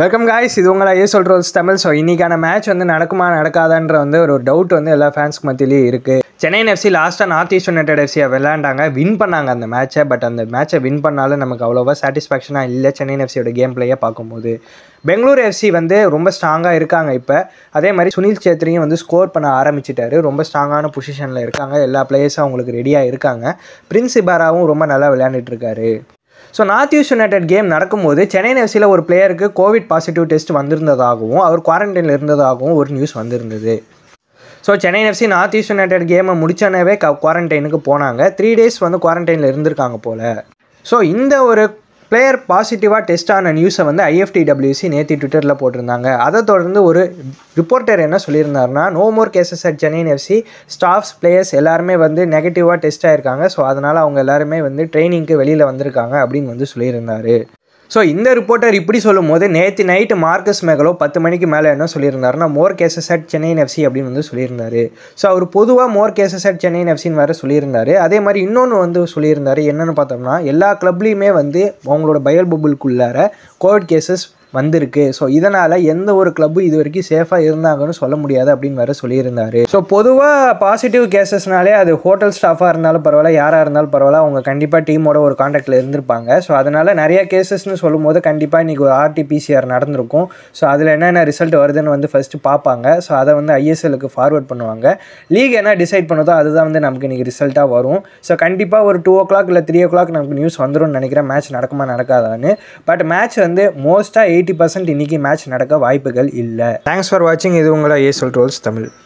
welcome guys இது உங்களை ஏ ஒரு தமிழ் ஸோ இன்றைக்கான மேட்ச் வந்து நடக்குமா நடக்காதான்ற வந்து ஒரு டவுட் வந்து எல்லா ஃபேன்ஸ்க்கு மத்தியிலையும் இருக்குது சென்னை எஃப்சி லாஸ்ட்டாக நார்த் ஈஸ்ட் யுனைடெட் எஃப்சியை விளையாண்டாங்க வின் பண்ணாங்க அந்த மேட்ச்சை பட் அந்த மேட்ச்சை வின் பண்ணாலும் நமக்கு அவ்வளோவா சாட்டிஸ்ஃபேக்ஷனாக இல்லை சென்னை எஃப்சியோட கேம் பிளேயே பார்க்கும்போது பெங்களூர் எஃப்சி வந்து ரொம்ப ஸ்ட்ராங்காக இருக்காங்க இப்போ அதே மாதிரி சுனில் சேத்ரியும் வந்து ஸ்கோர் பண்ண ஆரம்பிச்சிட்டாரு ரொம்ப ஸ்ட்ராங்கான பொசிஷனில் இருக்காங்க எல்லா பிளேயர்ஸும் அவங்களுக்கு ரெடியாக இருக்காங்க பிரின்ஸ் இபாராவும் ரொம்ப நல்லா விளையாண்டுட்டு இருக்காரு so North East United game நடக்கும்போது சென்னை எஃப்சியில் ஒரு பிளேயருக்கு கோவிட் பாசிட்டிவ் டெஸ்ட் வந்திருந்ததாகவும் அவர் குவாரண்டைனில் இருந்ததாகவும் ஒரு நியூஸ் வந்திருந்தது so Chennai FC North East United கேமை முடிச்சோன்னே குவாரண்டைனுக்கு போனாங்க த்ரீ டேஸ் வந்து குவாரண்டைனில் இருந்திருக்காங்க போல் ஸோ இந்த ஒரு பிளேயர் பாசிட்டிவாக டெஸ்ட் ஆன நியூஸை வந்து ஐஎஃப்டிடபிள்யூசி நேற்று ட்விட்டரில் போட்டிருந்தாங்க அதை தொடர்ந்து ஒரு ரிப்போர்ட்டர் என்ன சொல்லியிருந்தாருன்னா no more cases at Chennaiyin FC staffs players எல்லாருமே வந்து நெகட்டிவாக டெஸ்ட் ஆகிருக்காங்க ஸோ அதனால் அவங்க எல்லாருமே வந்து ட்ரைனிங்க்கு வெளியில் வந்திருக்காங்க அப்படின்னு வந்து சொல்லியிருந்தாரு ஸோ இந்த ரிப்போர்ட்டர் இப்படி சொல்லும் போது நேற்று நைட்டு மார்க்கஸ் மேகலோ பத்து மணிக்கு மேலே என்ன சொல்லியிருந்தாருன்னா more cases at Chennai FC அப்படின்னு வந்து சொல்லியிருந்தாரு ஸோ அவர் பொதுவாக மோர் கேசஸ் அட் சென்னை நெஃப்சின்னு வேறு சொல்லியிருந்தாரு அதே மாதிரி இன்னொன்று வந்து சொல்லியிருந்தாரு என்னென்னு பார்த்தோம்னா எல்லா கிளப்லேயுமே வந்து அவங்களோட பயல் பபுளுக்குள்ளார கோவிட் கேசஸ் வந்திருக்கு ஸோ இதனால் எந்த ஒரு கிளப்பும் இது வரைக்கும் சேஃபாக இருந்தாங்கன்னு சொல்ல முடியாது அப்படின்னு வேறு சொல்லியிருந்தார் ஸோ பொதுவாக பாசிட்டிவ் கேசஸ்னாலே அது ஹோட்டல் ஸ்டாஃபாக இருந்தாலும் பரவாயில்ல யாராக இருந்தாலும் பரவாயில்ல அவங்க கண்டிப்பாக டீமோட ஒரு காண்டாக்டில் இருந்திருப்பாங்க ஸோ அதனால் நிறைய கேசஸ்னு சொல்லும்போது கண்டிப்பாக இன்றைக்கி ஒரு ஆர்டிபிசிஆர் நடந்திருக்கும் ஸோ அதில் என்னென்ன ரிசல்ட் வருதுன்னு வந்து ஃபஸ்ட்டு பார்ப்பாங்க ஸோ அதை வந்து ஐஎஸ்எலுக்கு ஃபார்வர்ட் பண்ணுவாங்க லீக் என்ன டிசைட் பண்ணுதோ அதுதான் வந்து நமக்கு இன்றைக்கி ரிசல்ட்டாக வரும் ஸோ கண்டிப்பாக ஒரு டூ ஓ கிளாக் இல்லை த்ரீ ஓ கிளாக் நமக்கு நியூஸ் வந்துடும் நினைக்கிறேன் மேட்ச் நடக்குமா நடக்காதான்னு பட் மேட்ச் வந்து மோஸ்ட்டாக எயிட் எயிட்டி பர்சன்ட் இன்னைக்கு மேட்ச் நடக்க வாய்ப்புகள் இல்லை தேங்க்ஸ் ஃபார் வாட்சிங் இது உங்களை ஏ சொல் ரோல்ஸ் தமிழ்